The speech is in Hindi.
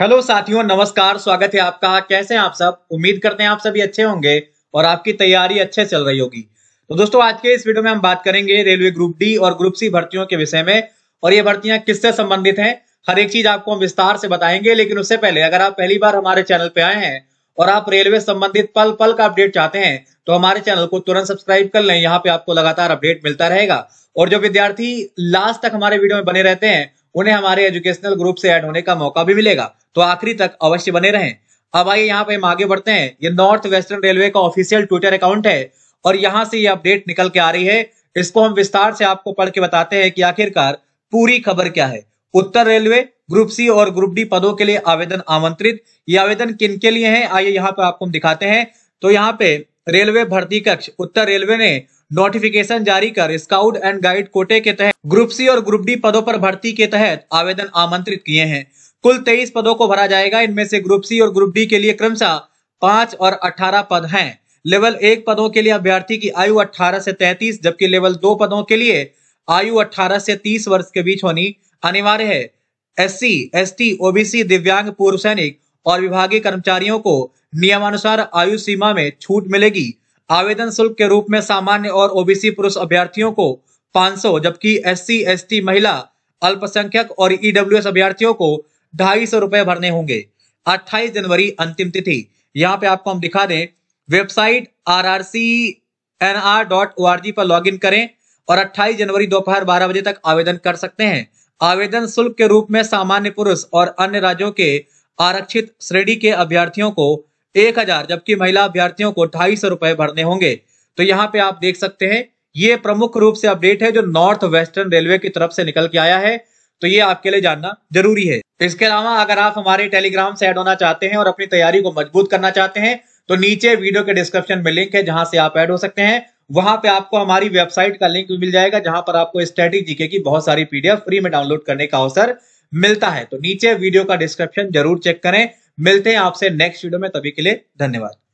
हेलो साथियों नमस्कार स्वागत है आपका कैसे हैं आप सब उम्मीद करते हैं आप सभी अच्छे होंगे और आपकी तैयारी अच्छे चल रही होगी तो दोस्तों आज के इस वीडियो में हम बात करेंगे रेलवे ग्रुप डी और ग्रुप सी भर्तियों के विषय में और ये भर्तियां किससे संबंधित हैं हर एक चीज आपको हम विस्तार से बताएंगे लेकिन उससे पहले अगर आप पहली बार हमारे चैनल पर आए हैं और आप रेलवे संबंधित पल पल का अपडेट चाहते हैं तो हमारे चैनल को तुरंत सब्सक्राइब कर लें यहाँ पे आपको लगातार अपडेट मिलता रहेगा और जो विद्यार्थी लास्ट तक हमारे वीडियो में बने रहते हैं उन्हें हमारे एजुकेशनल ग्रुप से ऐड होने का मौका भी मिलेगा तो आखिरी तक अवश्य बने रहें अब आइए यहाँ पे हम आगे बढ़ते हैं ये नॉर्थ वेस्टर्न रेलवे का ऑफिशियल ट्विटर अकाउंट है और यहाँ से ये अपडेट निकल के आ रही है इसको हम विस्तार से आपको पढ़ के बताते हैं कि आखिरकार पूरी खबर क्या है उत्तर रेलवे ग्रुप सी और ग्रुप डी पदों के लिए आवेदन आमंत्रित ये आवेदन किन के लिए है आइए यहाँ पे आपको हम दिखाते हैं तो यहाँ पे रेलवे भर्ती कक्ष उत्तर रेलवे ने नोटिफिकेशन जारी कर स्काउट एंड गाइड कोटे के तहत ग्रुप सी और ग्रुप डी पदों पर भर्ती के तहत आवेदन आमंत्रित किए हैं कुल तेईस पदों को भरा जाएगा इनमें से ग्रुप सी और ग्रुप डी के लिए क्रमशः पांच और अठारह पद हैं लेवल एक पदों के लिए अभ्यर्थी की आयु 18 से 33 जबकि लेवल दो पदों के लिए आयु 18 से 30 वर्ष के बीच होनी अनिवार्य है एससी, एसटी, ओबीसी दिव्यांग पूर्व सैनिक और विभागीय कर्मचारियों को नियमानुसार आयु सीमा में छूट मिलेगी आवेदन शुल्क के रूप में सामान्य और ओबीसी पुरुष अभ्यर्थियों को 500 जबकि एससी, एसटी महिला अल्पसंख्यक और ईडब्ल्यूएस अभ्यर्थियों को ढाई सौ रुपए भरने होंगे 28 जनवरी अंतिम तिथि यहाँ पे आपको हम दिखा दें website R R C N R dot O R G पर लॉग इन करें और 28 जनवरी दोपहर 12 बजे तक आवेदन कर सकते हैं आवेदन शुल्क के रूप में सामान्य पुरुष और अन्य राज्यों के आरक्षित श्रेणी के अभ्यर्थियों को एक हजार जबकि महिला अभ्यर्थियों को ढाई सौ रुपए भरने होंगे तो यहाँ पे आप देख सकते हैं ये प्रमुख रूप से अपडेट है जो नॉर्थ वेस्टर्न रेलवे की तरफ से निकल के आया है तो ये आपके लिए जानना जरूरी है इसके अलावा अगर आप हमारे टेलीग्राम से ऐड होना चाहते हैं और अपनी तैयारी को मजबूत करना चाहते हैं तो नीचे वीडियो के डिस्क्रिप्शन में लिंक है जहां से आप ऐड हो सकते हैं वहां पे आपको हमारी वेबसाइट का लिंक भी मिल जाएगा जहां पर आपको स्टडी जीके की बहुत सारी पीडीएफ फ्री में डाउनलोड करने का अवसर मिलता है तो नीचे वीडियो का डिस्क्रिप्शन जरूर चेक करें मिलते हैं आपसे नेक्स्ट वीडियो में तभी के लिए धन्यवाद